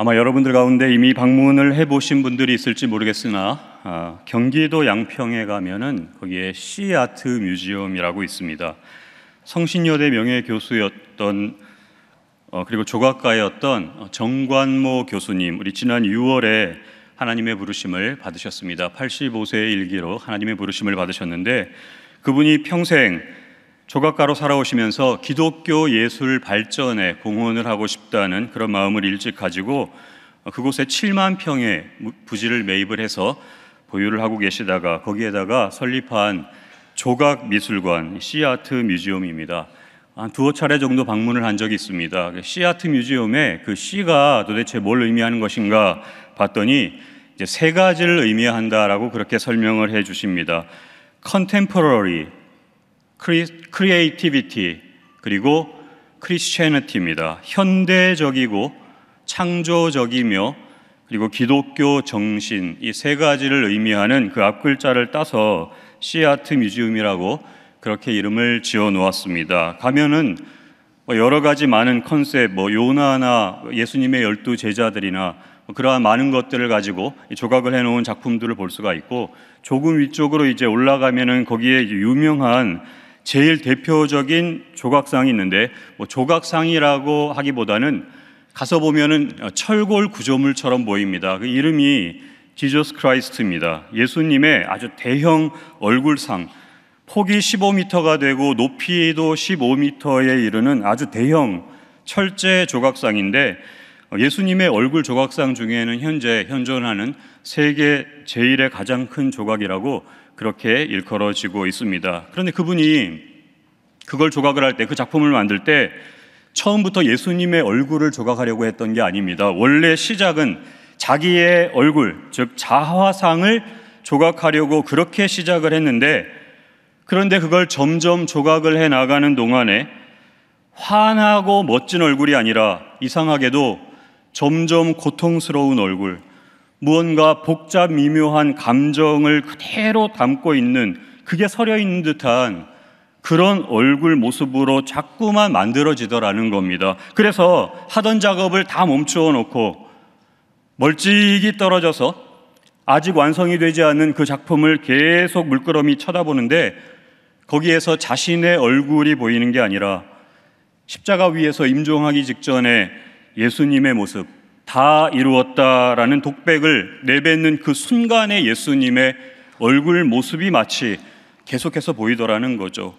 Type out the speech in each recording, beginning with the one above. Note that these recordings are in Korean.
아마 여러분들 가운데 이미 방문을 해보신 분들이 있을지 모르겠으나 아, 경기도 양평에 가면은 거기에 시아트 뮤지엄이라고 있습니다. 성신여대 명예교수였던 어, 그리고 조각가였던 어, 정관모 교수님 우리 지난 6월에 하나님의 부르심을 받으셨습니다. 85세의 일기로 하나님의 부르심을 받으셨는데 그분이 평생 조각가로 살아오시면서 기독교 예술 발전에 공헌을 하고 싶다는 그런 마음을 일찍 가지고 그곳에 7만 평의 부지를 매입을 해서 보유를 하고 계시다가 거기에다가 설립한 조각 미술관 씨아트 뮤지엄입니다. 한 두어 차례 정도 방문을 한 적이 있습니다. 그 씨아트 뮤지엄에 그 씨가 도대체 뭘 의미하는 것인가 봤더니 이제 세 가지를 의미한다라고 그렇게 설명을 해 주십니다. 컨템포러리 크리에이티비티 그리고 크리스천티입니다. 현대적이고 창조적이며 그리고 기독교 정신 이 세 가지를 의미하는 그앞 글자를 따서 시아트 뮤지엄이라고 그렇게 이름을 지어 놓았습니다. 가면은 뭐 여러 가지 많은 컨셉, 뭐 요나나 예수님의 열두 제자들이나 뭐 그러한 많은 것들을 가지고 조각을 해놓은 작품들을 볼 수가 있고 조금 위쪽으로 이제 올라가면은 거기에 유명한 제일 대표적인 조각상이 있는데 뭐 조각상이라고 하기보다는 가서 보면은 어, 철골 구조물처럼 보입니다. 그 이름이 지저스 크라이스트입니다. 예수님의 아주 대형 얼굴상 폭이 15m가 되고 높이도 15m에 이르는 아주 대형 철제 조각상인데 어, 예수님의 얼굴 조각상 중에는 현재 현존하는 세계 제일의 가장 큰 조각이라고 그렇게 일컬어지고 있습니다. 그런데 그분이 그걸 조각을 할 때 그 작품을 만들 때 처음부터 예수님의 얼굴을 조각하려고 했던 게 아닙니다. 원래 시작은 자기의 얼굴, 즉 자화상을 조각하려고 그렇게 시작을 했는데 그런데 그걸 점점 조각을 해 나가는 동안에 환하고 멋진 얼굴이 아니라 이상하게도 점점 고통스러운 얼굴, 무언가 복잡 미묘한 감정을 그대로 담고 있는 그게 서려 있는 듯한 그런 얼굴 모습으로 자꾸만 만들어지더라는 겁니다. 그래서 하던 작업을 다 멈추어 놓고 멀찍이 떨어져서 아직 완성이 되지 않은 그 작품을 계속 물끄러미 쳐다보는데 거기에서 자신의 얼굴이 보이는 게 아니라 십자가 위에서 임종하기 직전에 예수님의 모습, 다 이루었다라는 독백을 내뱉는 그 순간에 예수님의 얼굴 모습이 마치 계속해서 보이더라는 거죠.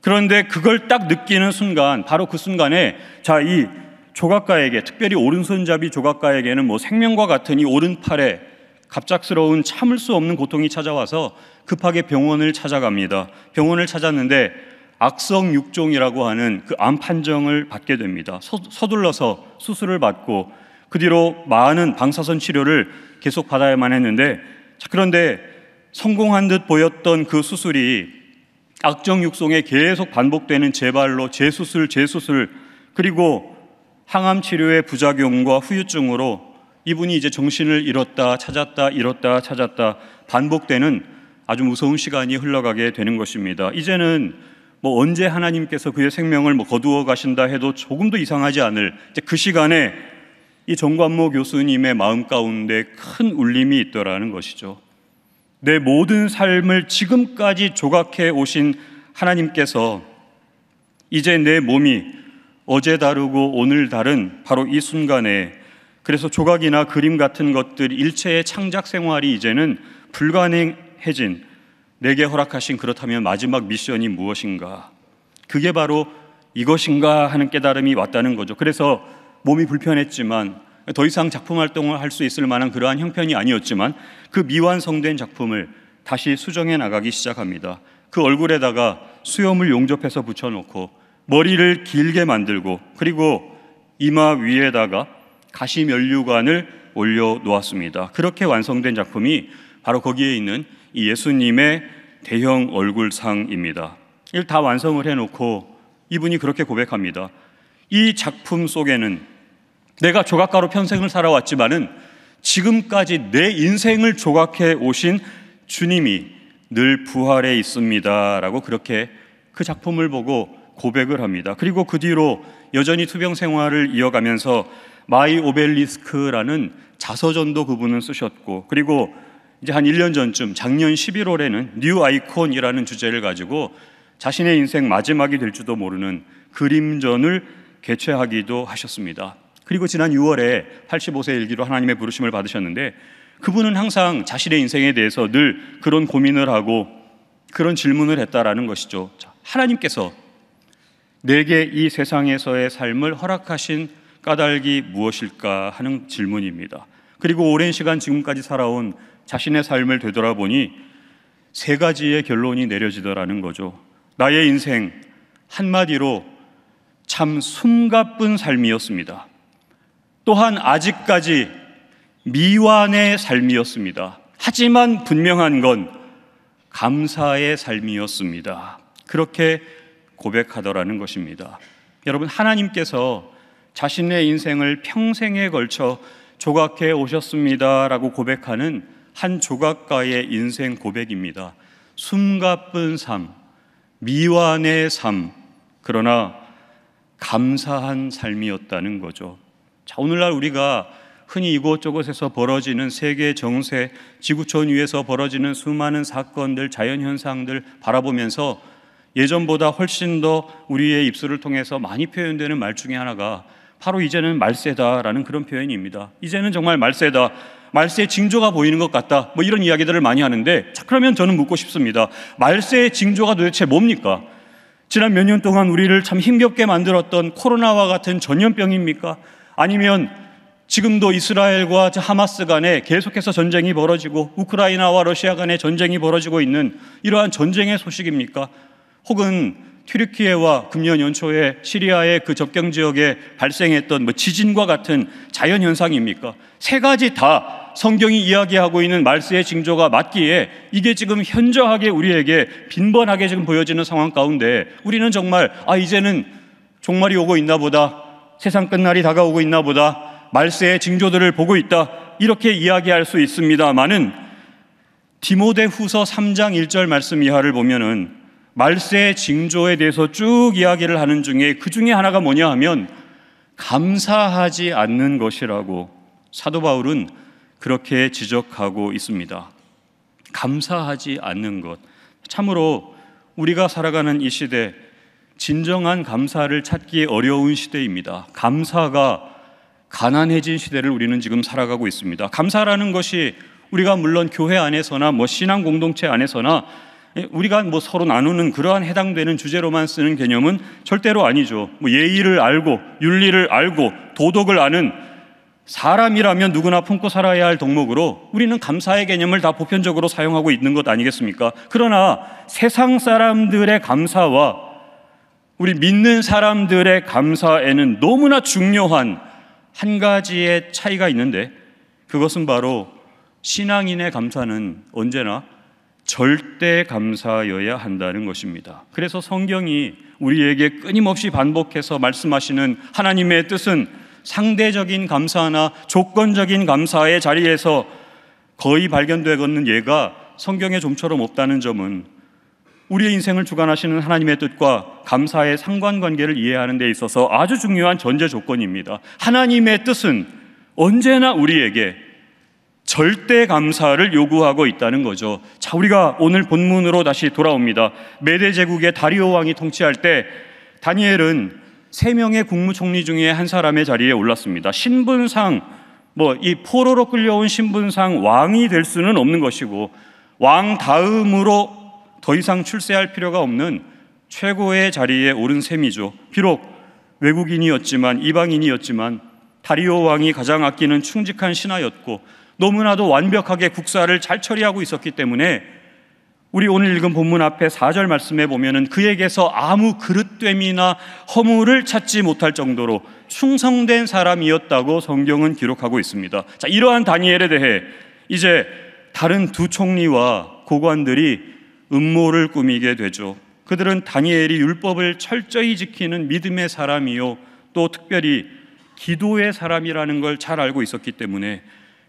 그런데 그걸 딱 느끼는 순간, 바로 그 순간에 자, 이 조각가에게, 특별히 오른손잡이 조각가에게는 뭐 생명과 같은 이 오른팔에 갑작스러운 참을 수 없는 고통이 찾아와서 급하게 병원을 찾아갑니다. 병원을 찾았는데 악성 육종이라고 하는 그 암 판정을 받게 됩니다. 서, 서둘러서 수술을 받고 그 뒤로 많은 방사선 치료를 계속 받아야만 했는데 자, 그런데 성공한 듯 보였던 그 수술이 악정 육성에 계속 반복되는 재발로 재수술 재수술 그리고 항암 치료의 부작용과 후유증으로 이분이 이제 정신을 잃었다 찾았다 잃었다 찾았다 반복되는 아주 무서운 시간이 흘러가게 되는 것입니다. 이제는 뭐 언제 하나님께서 그의 생명을 뭐 거두어 가신다 해도 조금도 이상하지 않을 그 시간에 이 정관모 교수님의 마음 가운데 큰 울림이 있더라는 것이죠. 내 모든 삶을 지금까지 조각해 오신 하나님께서 이제 내 몸이 어제 다르고 오늘 다른 바로 이 순간에 그래서 조각이나 그림 같은 것들 일체의 창작 생활이 이제는 불가능해진 내게 허락하신 그렇다면 마지막 미션이 무엇인가? 그게 바로 이것인가 하는 깨달음이 왔다는 거죠. 그래서 몸이 불편했지만 더 이상 작품 활동을 할 수 있을 만한 그러한 형편이 아니었지만 그 미완성된 작품을 다시 수정해 나가기 시작합니다. 그 얼굴에다가 수염을 용접해서 붙여놓고 머리를 길게 만들고 그리고 이마 위에다가 가시면류관을 올려놓았습니다. 그렇게 완성된 작품이 바로 거기에 있는 예수님의 대형 얼굴상입니다. 일다 완성을 해놓고 이분이 그렇게 고백합니다. 이 작품 속에는 내가 조각가로 평생을 살아왔지만은 지금까지 내 인생을 조각해 오신 주님이 늘 부활에 있습니다. 라고 그렇게 그 작품을 보고 고백을 합니다. 그리고 그 뒤로 여전히 투병 생활을 이어가면서 마이 오벨리스크라는 자서전도 그분은 쓰셨고 그리고 이제 한 1년 전쯤 작년 11월에는 뉴 아이콘이라는 주제를 가지고 자신의 인생 마지막이 될지도 모르는 그림전을 개최하기도 하셨습니다. 그리고 지난 6월에 85세 일기로 하나님의 부르심을 받으셨는데 그분은 항상 자신의 인생에 대해서 늘 그런 고민을 하고 그런 질문을 했다라는 것이죠. 하나님께서 내게 이 세상에서의 삶을 허락하신 까닭이 무엇일까 하는 질문입니다. 그리고 오랜 시간 지금까지 살아온 자신의 삶을 되돌아보니 세 가지의 결론이 내려지더라는 거죠. 나의 인생 한마디로 참 숨가쁜 삶이었습니다. 또한 아직까지 미완의 삶이었습니다. 하지만 분명한 건 감사의 삶이었습니다. 그렇게 고백하더라는 것입니다. 여러분, 하나님께서 자신의 인생을 평생에 걸쳐 조각해 오셨습니다라고 고백하는 한 조각가의 인생 고백입니다. 숨가쁜 삶, 미완의 삶, 그러나 감사한 삶이었다는 거죠. 자, 오늘날 우리가 흔히 이곳저곳에서 벌어지는 세계 정세, 지구촌 위에서 벌어지는 수많은 사건들, 자연 현상들 바라보면서 예전보다 훨씬 더 우리의 입술을 통해서 많이 표현되는 말 중에 하나가 바로 이제는 말세다라는 그런 표현입니다. 이제는 정말 말세다. 말세의 징조가 보이는 것 같다. 뭐 이런 이야기들을 많이 하는데 자 그러면 저는 묻고 싶습니다. 말세의 징조가 도대체 뭡니까? 지난 몇 년 동안 우리를 참 힘겹게 만들었던 코로나와 같은 전염병입니까? 아니면 지금도 이스라엘과 하마스 간에 계속해서 전쟁이 벌어지고 우크라이나와 러시아 간에 전쟁이 벌어지고 있는 이러한 전쟁의 소식입니까? 혹은 튀르키예와 금년 연초에 시리아의 그 접경 지역에 발생했던 뭐 지진과 같은 자연 현상입니까? 세 가지 다 성경이 이야기하고 있는 말세의 징조가 맞기에 이게 지금 현저하게 우리에게 빈번하게 지금 보여지는 상황 가운데 우리는 정말 아 이제는 종말이 오고 있나 보다 세상 끝날이 다가오고 있나 보다. 말세의 징조들을 보고 있다. 이렇게 이야기할 수 있습니다만은 디모데 후서 3장 1절 말씀 이하를 보면은 말세의 징조에 대해서 쭉 이야기를 하는 중에 그 중에 하나가 뭐냐 하면 감사하지 않는 것이라고 사도 바울은 그렇게 지적하고 있습니다. 감사하지 않는 것. 참으로 우리가 살아가는 이 시대 진정한 감사를 찾기 어려운 시대입니다. 감사가 가난해진 시대를 우리는 지금 살아가고 있습니다. 감사라는 것이 우리가 물론 교회 안에서나 뭐 신앙 공동체 안에서나 예, 우리가 뭐 서로 나누는 그러한 해당되는 주제로만 쓰는 개념은 절대로 아니죠. 뭐 예의를 알고 윤리를 알고 도덕을 아는 사람이라면 누구나 품고 살아야 할 덕목으로 우리는 감사의 개념을 다 보편적으로 사용하고 있는 것 아니겠습니까? 그러나 세상 사람들의 감사와 우리 믿는 사람들의 감사에는 너무나 중요한 한 가지의 차이가 있는데 그것은 바로 신앙인의 감사는 언제나 절대 감사여야 한다는 것입니다. 그래서 성경이 우리에게 끊임없이 반복해서 말씀하시는 하나님의 뜻은 상대적인 감사나 조건적인 감사의 자리에서 거의 발견되거는 예가 성경의 좀처럼 없다는 점은 우리의 인생을 주관하시는 하나님의 뜻과 감사의 상관관계를 이해하는 데 있어서 아주 중요한 전제 조건입니다. 하나님의 뜻은 언제나 우리에게 절대 감사를 요구하고 있다는 거죠. 자, 우리가 오늘 본문으로 다시 돌아옵니다. 메대 제국의 다리오 왕이 통치할 때 다니엘은 세 명의 국무총리 중에 한 사람의 자리에 올랐습니다. 신분상 뭐 이 포로로 끌려온 신분상 왕이 될 수는 없는 것이고 왕 다음으로 더 이상 출세할 필요가 없는 최고의 자리에 오른 셈이죠. 비록 외국인이었지만 이방인이었지만 다리오 왕이 가장 아끼는 충직한 신하였고 너무나도 완벽하게 국사를 잘 처리하고 있었기 때문에 우리 오늘 읽은 본문 앞에 4절 말씀에 보면은 그에게서 아무 그릇됨이나 허물을 찾지 못할 정도로 충성된 사람이었다고 성경은 기록하고 있습니다. 자, 이러한 다니엘에 대해 이제 다른 두 총리와 고관들이 음모를 꾸미게 되죠. 그들은 다니엘이 율법을 철저히 지키는 믿음의 사람이요. 또 특별히 기도의 사람이라는 걸 잘 알고 있었기 때문에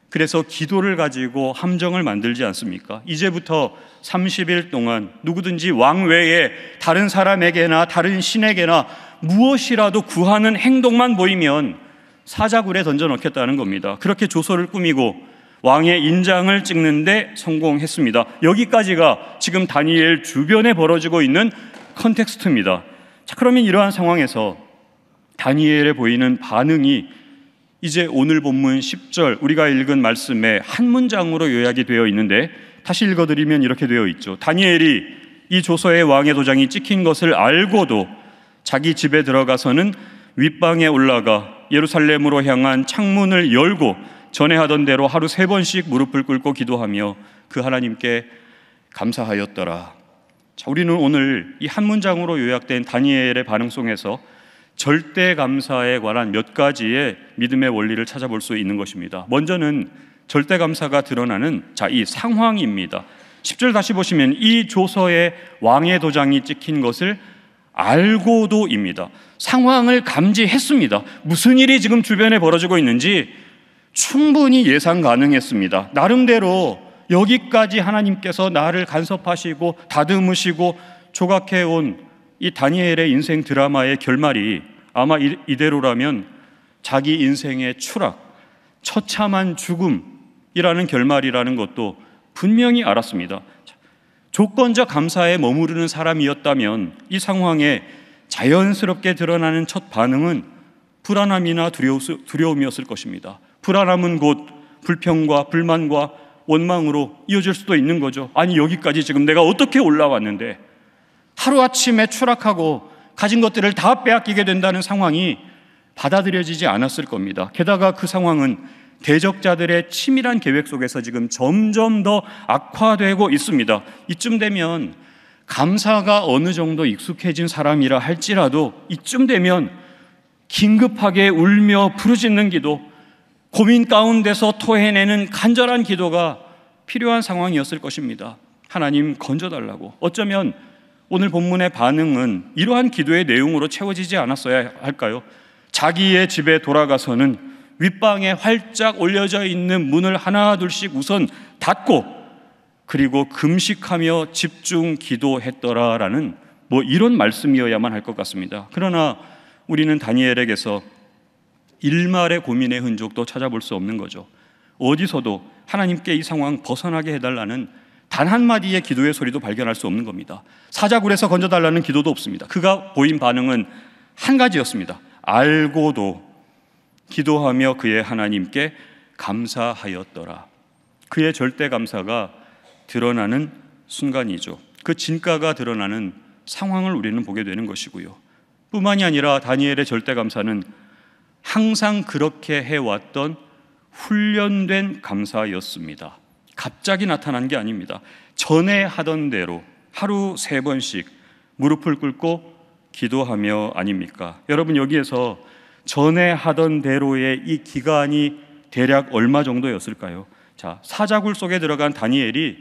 그래서 기도를 가지고 함정을 만들지 않습니까? 이제부터 30일 동안 누구든지 왕 외에 다른 사람에게나 다른 신에게나 무엇이라도 구하는 행동만 보이면 사자굴에 던져 넣겠다는 겁니다. 그렇게 조서를 꾸미고 왕의 인장을 찍는데 성공했습니다. 여기까지가 지금 다니엘 주변에 벌어지고 있는 컨텍스트입니다. 자, 그러면 이러한 상황에서 다니엘의 보이는 반응이 이제 오늘 본문 10절 우리가 읽은 말씀에 한 문장으로 요약이 되어 있는데 다시 읽어드리면 이렇게 되어 있죠. 다니엘이 이 조서의 왕의 도장이 찍힌 것을 알고도 자기 집에 들어가서는 윗방에 올라가 예루살렘으로 향한 창문을 열고 전에 하던 대로 하루 세 번씩 무릎을 꿇고 기도하며 그 하나님께 감사하였더라. 자, 우리는 오늘 이 한 문장으로 요약된 다니엘의 반응 속에서 절대 감사에 관한 몇 가지의 믿음의 원리를 찾아볼 수 있는 것입니다. 먼저는 절대 감사가 드러나는 자, 이 상황입니다. 10절 다시 보시면 이 조서에 왕의 도장이 찍힌 것을 알고도입니다. 상황을 감지했습니다. 무슨 일이 지금 주변에 벌어지고 있는지 충분히 예상 가능했습니다. 나름대로 여기까지 하나님께서 나를 간섭하시고 다듬으시고 조각해 온이 다니엘의 인생 드라마의 결말이 아마 이대로라면 자기 인생의 추락, 처참한 죽음이라는 결말이라는 것도 분명히 알았습니다. 조건적 감사에 머무르는 사람이었다면 이 상황에 자연스럽게 드러나는 첫 반응은 불안함이나 두려움이었을 것입니다. 불안함은 곧 불평과 불만과 원망으로 이어질 수도 있는 거죠. 아니, 여기까지 지금 내가 어떻게 올라왔는데 하루아침에 추락하고 가진 것들을 다 빼앗기게 된다는 상황이 받아들여지지 않았을 겁니다. 게다가 그 상황은 대적자들의 치밀한 계획 속에서 지금 점점 더 악화되고 있습니다. 이쯤 되면 감사가 어느 정도 익숙해진 사람이라 할지라도 이쯤 되면 긴급하게 울며 부르짖는 기도, 고민 가운데서 토해내는 간절한 기도가 필요한 상황이었을 것입니다. 하나님 건져달라고. 어쩌면 오늘 본문의 반응은 이러한 기도의 내용으로 채워지지 않았어야 할까요? 자기의 집에 돌아가서는 윗방에 활짝 올려져 있는 문을 하나둘씩 우선 닫고 그리고 금식하며 집중 기도했더라라는 뭐 이런 말씀이어야만 할 것 같습니다. 그러나 우리는 다니엘에게서 일말의 고민의 흔적도 찾아볼 수 없는 거죠. 어디서도 하나님께 이 상황 벗어나게 해달라는 단 한마디의 기도의 소리도 발견할 수 없는 겁니다. 사자굴에서 건져달라는 기도도 없습니다. 그가 보인 반응은 한 가지였습니다. 알고도 기도하며 그의 하나님께 감사하였더라. 그의 절대 감사가 드러나는 순간이죠. 그 진가가 드러나는 상황을 우리는 보게 되는 것이고요. 뿐만이 아니라 다니엘의 절대 감사는 항상 그렇게 해왔던 훈련된 감사였습니다. 갑자기 나타난 게 아닙니다. 전에 하던 대로 하루 세 번씩 무릎을 꿇고 기도하며 아닙니까? 여러분 여기에서 전에 하던 대로의 이 기간이 대략 얼마 정도였을까요? 자, 사자굴 속에 들어간 다니엘이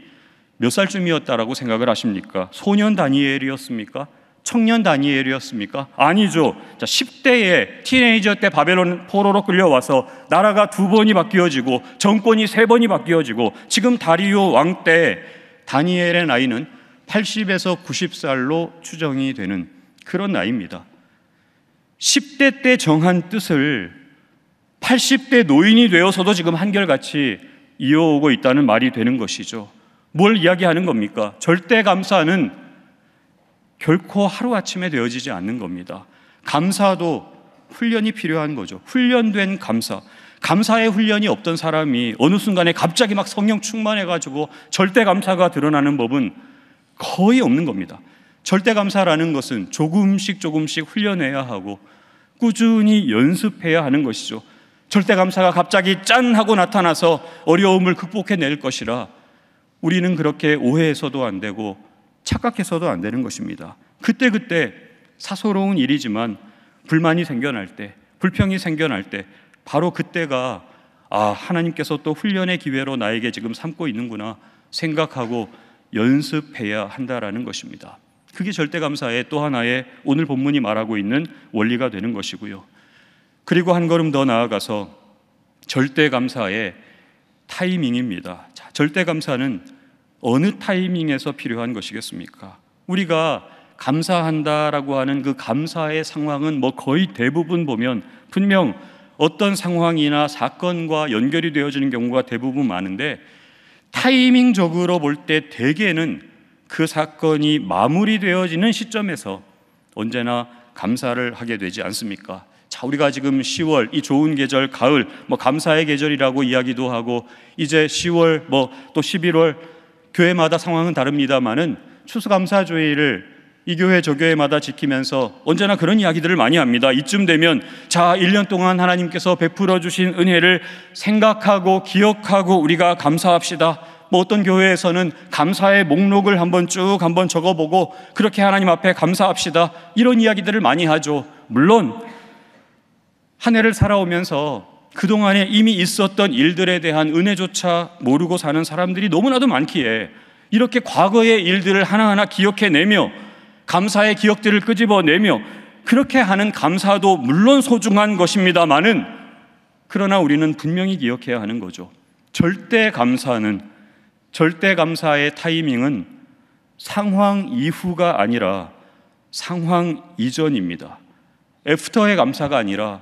몇 살쯤이었다라고 생각을 하십니까? 소년 다니엘이었습니까? 청년 다니엘이었습니까? 아니죠. 자, 10대에 티네이저 때 바벨론 포로로 끌려와서 나라가 두 번이 바뀌어지고 정권이 세 번이 바뀌어지고 지금 다리오 왕 때 다니엘의 나이는 80에서 90살로 추정이 되는 그런 나이입니다. 10대 때 정한 뜻을 80대 노인이 되어서도 지금 한결같이 이어오고 있다는 말이 되는 것이죠. 뭘 이야기하는 겁니까? 절대 감사는 결코 하루아침에 되어지지 않는 겁니다. 감사도 훈련이 필요한 거죠. 훈련된 감사. 감사의 훈련이 없던 사람이 어느 순간에 갑자기 막 성령 충만해가지고 절대 감사가 드러나는 법은 거의 없는 겁니다. 절대 감사라는 것은 조금씩 조금씩 훈련해야 하고 꾸준히 연습해야 하는 것이죠. 절대 감사가 갑자기 짠 하고 나타나서 어려움을 극복해낼 것이라 우리는 그렇게 오해해서도 안 되고 착각해서도 안 되는 것입니다. 그때그때 그때 사소로운 일이지만 불만이 생겨날 때, 불평이 생겨날 때, 바로 그때가 아, 하나님께서 또 훈련의 기회로 나에게 지금 삼고 있는구나 생각하고 연습해야 한다라는 것입니다. 그게 절대 감사의 또 하나의 오늘 본문이 말하고 있는 원리가 되는 것이고요. 그리고 한 걸음 더 나아가서 절대 감사의 타이밍입니다. 자, 절대 감사는 어느 타이밍에서 필요한 것이겠습니까? 우리가 감사한다라고 하는 그 감사의 상황은 뭐 거의 대부분 보면 분명 어떤 상황이나 사건과 연결이 되어지는 경우가 대부분 많은데 타이밍적으로 볼 때 대개는 그 사건이 마무리되어지는 시점에서 언제나 감사를 하게 되지 않습니까? 자, 우리가 지금 10월 이 좋은 계절 가을 뭐 감사의 계절이라고 이야기도 하고 이제 10월 뭐 또 11월 교회마다 상황은 다릅니다만은 추수감사주의를 이 교회 저 교회마다 지키면서 언제나 그런 이야기들을 많이 합니다. 이쯤 되면 자, 1년 동안 하나님께서 베풀어 주신 은혜를 생각하고 기억하고 우리가 감사합시다. 뭐 어떤 교회에서는 감사의 목록을 한번 쭉 한번 적어보고 그렇게 하나님 앞에 감사합시다. 이런 이야기들을 많이 하죠. 물론 한 해를 살아오면서 그동안에 이미 있었던 일들에 대한 은혜조차 모르고 사는 사람들이 너무나도 많기에 이렇게 과거의 일들을 하나하나 기억해내며 감사의 기억들을 끄집어내며 그렇게 하는 감사도 물론 소중한 것입니다만은 그러나 우리는 분명히 기억해야 하는 거죠. 절대 감사는 절대 감사의 타이밍은 상황 이후가 아니라 상황 이전입니다. 애프터의 감사가 아니라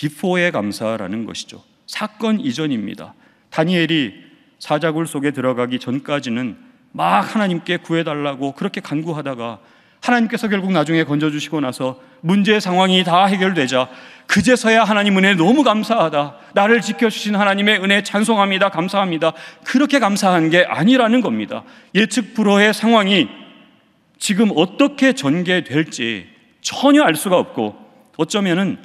비포의 감사라는 것이죠. 사건 이전입니다. 다니엘이 사자굴 속에 들어가기 전까지는 막 하나님께 구해달라고 그렇게 간구하다가 하나님께서 결국 나중에 건져주시고 나서 문제의 상황이 다 해결되자 그제서야 하나님 은혜 너무 감사하다. 나를 지켜주신 하나님의 은혜 찬송합니다. 감사합니다. 그렇게 감사한 게 아니라는 겁니다. 예측 불허의 상황이 지금 어떻게 전개될지 전혀 알 수가 없고 어쩌면은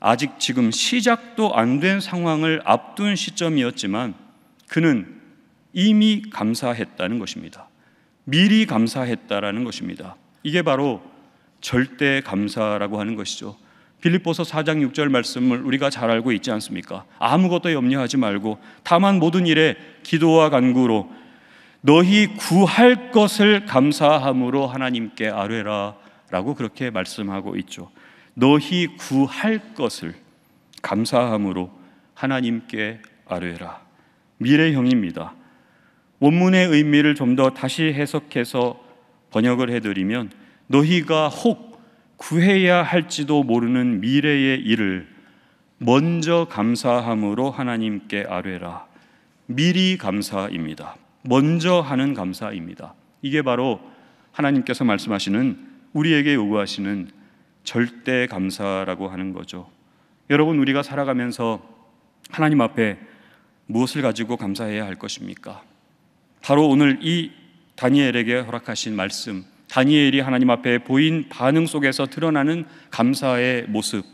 아직 지금 시작도 안 된 상황을 앞둔 시점이었지만 그는 이미 감사했다는 것입니다. 미리 감사했다라는 것입니다. 이게 바로 절대 감사라고 하는 것이죠. 빌립보서 4장 6절 말씀을 우리가 잘 알고 있지 않습니까? 아무것도 염려하지 말고 다만 모든 일에 기도와 간구로 너희 구할 것을 감사함으로 하나님께 아뢰라라고 그렇게 말씀하고 있죠. 너희 구할 것을 감사함으로 하나님께 아뢰라. 미래형입니다. 원문의 의미를 좀 더 다시 해석해서 번역을 해드리면 너희가 혹 구해야 할지도 모르는 미래의 일을 먼저 감사함으로 하나님께 아뢰라. 미리 감사입니다. 먼저 하는 감사입니다. 이게 바로 하나님께서 말씀하시는 우리에게 요구하시는 절대 감사라고 하는 거죠. 여러분 우리가 살아가면서 하나님 앞에 무엇을 가지고 감사해야 할 것입니까? 바로 오늘 이 다니엘에게 허락하신 말씀, 다니엘이 하나님 앞에 보인 반응 속에서 드러나는 감사의 모습,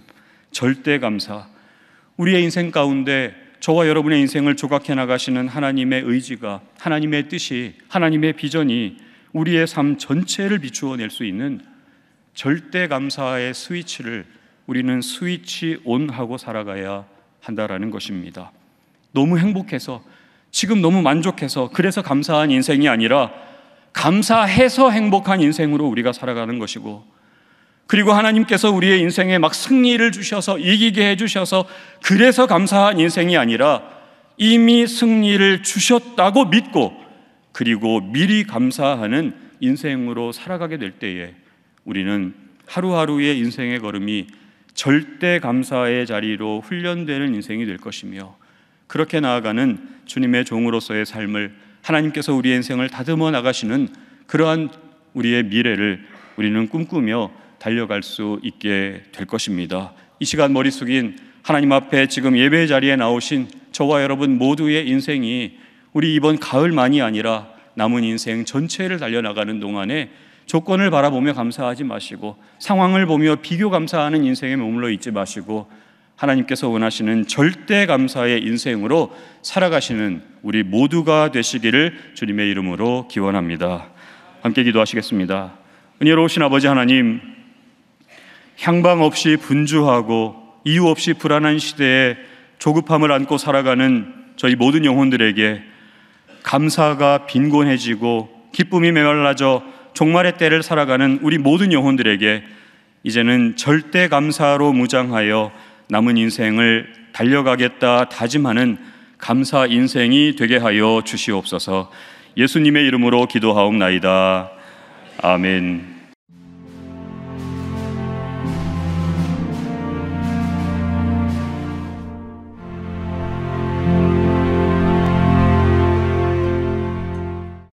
절대 감사. 우리의 인생 가운데 저와 여러분의 인생을 조각해 나가시는 하나님의 의지가, 하나님의 뜻이, 하나님의 비전이 우리의 삶 전체를 비추어 낼 수 있는 절대 감사의 스위치를 우리는 스위치 온 하고 살아가야 한다라는 것입니다. 너무 행복해서 지금 너무 만족해서 그래서 감사한 인생이 아니라 감사해서 행복한 인생으로 우리가 살아가는 것이고 그리고 하나님께서 우리의 인생에 막 승리를 주셔서 이기게 해 주셔서 그래서 감사한 인생이 아니라 이미 승리를 주셨다고 믿고 그리고 미리 감사하는 인생으로 살아가게 될 때에 우리는 하루하루의 인생의 걸음이 절대 감사의 자리로 훈련되는 인생이 될 것이며 그렇게 나아가는 주님의 종으로서의 삶을 하나님께서 우리의 인생을 다듬어 나가시는 그러한 우리의 미래를 우리는 꿈꾸며 달려갈 수 있게 될 것입니다. 이 시간 머릿속인 하나님 앞에 지금 예배 자리에 나오신 저와 여러분 모두의 인생이 우리 이번 가을만이 아니라 남은 인생 전체를 달려나가는 동안에 조건을 바라보며 감사하지 마시고 상황을 보며 비교 감사하는 인생에 머물러 있지 마시고 하나님께서 원하시는 절대 감사의 인생으로 살아가시는 우리 모두가 되시기를 주님의 이름으로 기원합니다. 함께 기도하시겠습니다. 은혜로우신 아버지 하나님, 향방 없이 분주하고 이유 없이 불안한 시대에 조급함을 안고 살아가는 저희 모든 영혼들에게 감사가 빈곤해지고 기쁨이 메말라져 종말의 때를 살아가는 우리 모든 영혼들에게 이제는 절대 감사로 무장하여 남은 인생을 달려가겠다 다짐하는 감사 인생이 되게 하여 주시옵소서 예수님의 이름으로 기도하옵나이다. 아멘.